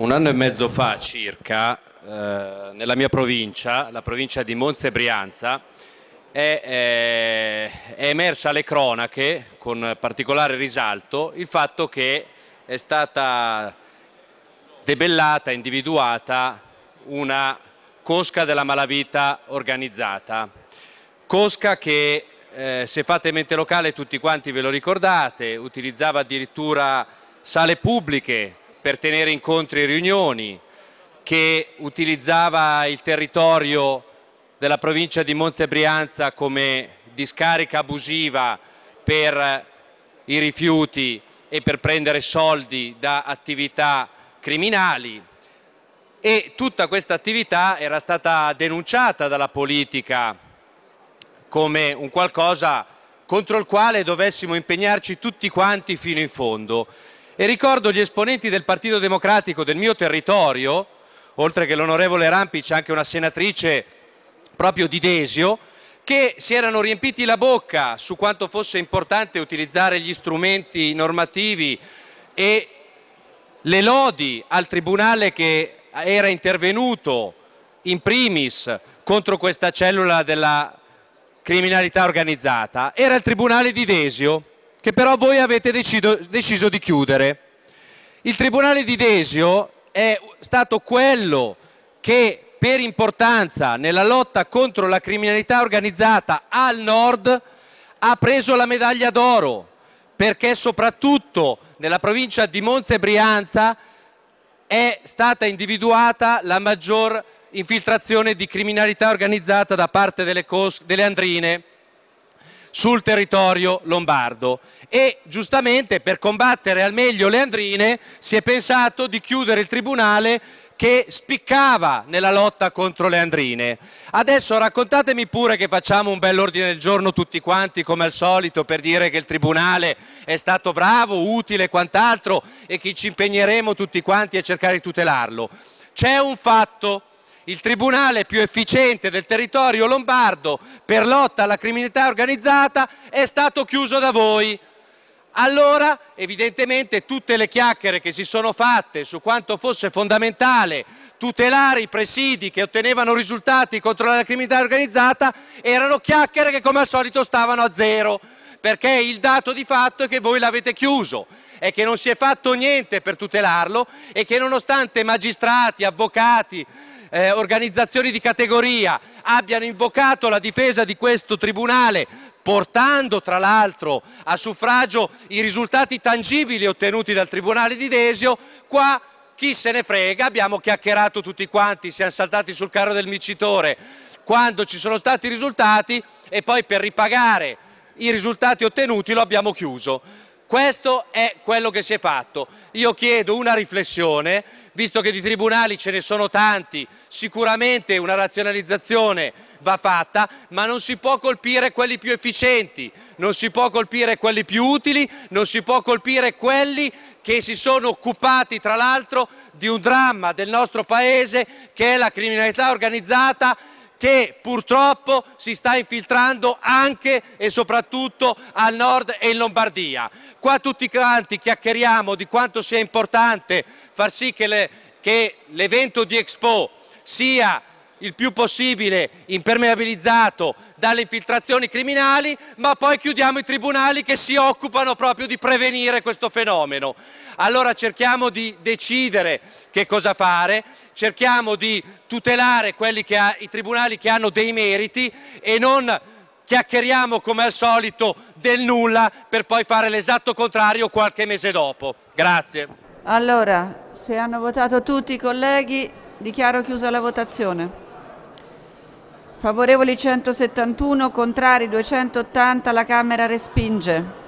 un anno e mezzo fa circa, eh, nella mia provincia, la provincia di Monza Brianza, è, eh, è, emersa alle cronache con particolare risalto il fatto che è stata debellata, individuata una cosca della malavita organizzata. Cosca che, eh, se fate mente locale, tutti quanti ve lo ricordate, utilizzava addirittura sale pubbliche per tenere incontri e riunioni, che utilizzava il territorio della provincia di Monza e Brianza come discarica abusiva per i rifiuti e per prendere soldi da attività criminali e tutta questa attività era stata denunciata dalla politica come un qualcosa contro il quale dovessimo impegnarci tutti quanti fino in fondo. E ricordo gli esponenti del Partito Democratico del mio territorio, oltre che l'onorevole Rampi c'è anche una senatrice proprio di Desio, che si erano riempiti la bocca su quanto fosse importante utilizzare gli strumenti normativi e le lodi al Tribunale che era intervenuto in primis contro questa cellula della criminalità organizzata era il Tribunale di Desio che però voi avete decido, deciso di chiudere. Il Tribunale di Desio è stato quello che per importanza nella lotta contro la criminalità organizzata al nord ha preso la medaglia d'oro perché soprattutto nella provincia di Monza e Brianza è stata individuata la maggior infiltrazione di criminalità organizzata da parte delle, delle andrine sul territorio lombardo e giustamente per combattere al meglio le andrine si è pensato di chiudere il tribunale che spiccava nella lotta contro le andrine. Adesso raccontatemi pure che facciamo un bell'ordine del giorno tutti quanti come al solito per dire che il Tribunale è stato bravo, utile e quant'altro e che ci impegneremo tutti quanti a cercare di tutelarlo. C'è un fatto il tribunale più efficiente del territorio lombardo per lotta alla criminalità organizzata è stato chiuso da voi. Allora, evidentemente, tutte le chiacchiere che si sono fatte su quanto fosse fondamentale tutelare i presidi che ottenevano risultati contro la criminalità organizzata erano chiacchiere che come al solito stavano a zero, perché il dato di fatto è che voi l'avete chiuso e che non si è fatto niente per tutelarlo e che nonostante magistrati, avvocati, eh, organizzazioni di categoria abbiano invocato la difesa di questo Tribunale portando tra l'altro a suffragio i risultati tangibili ottenuti dal Tribunale di Desio, qua chi se ne frega, abbiamo chiacchierato tutti quanti, siamo saltati sul carro del micitore quando ci sono stati i risultati e poi per ripagare i risultati ottenuti lo abbiamo chiuso. Questo è quello che si è fatto. Io chiedo una riflessione, visto che di tribunali ce ne sono tanti, sicuramente una razionalizzazione va fatta, ma non si può colpire quelli più efficienti, non si può colpire quelli più utili, non si può colpire quelli che si sono occupati tra l'altro di un dramma del nostro Paese che è la criminalità organizzata che purtroppo si sta infiltrando anche e soprattutto al nord e in Lombardia. Qua tutti quanti chiacchieriamo di quanto sia importante far sì che l'evento di Expo sia il più possibile impermeabilizzato dalle infiltrazioni criminali, ma poi chiudiamo i tribunali che si occupano proprio di prevenire questo fenomeno. Allora cerchiamo di decidere che cosa fare, cerchiamo di tutelare che ha, i tribunali che hanno dei meriti e non chiacchieriamo come al solito del nulla per poi fare l'esatto contrario qualche mese dopo. Grazie. Allora, se hanno votato tutti i colleghi, dichiaro chiusa la votazione. Favorevoli 171, contrari 280, la Camera respinge.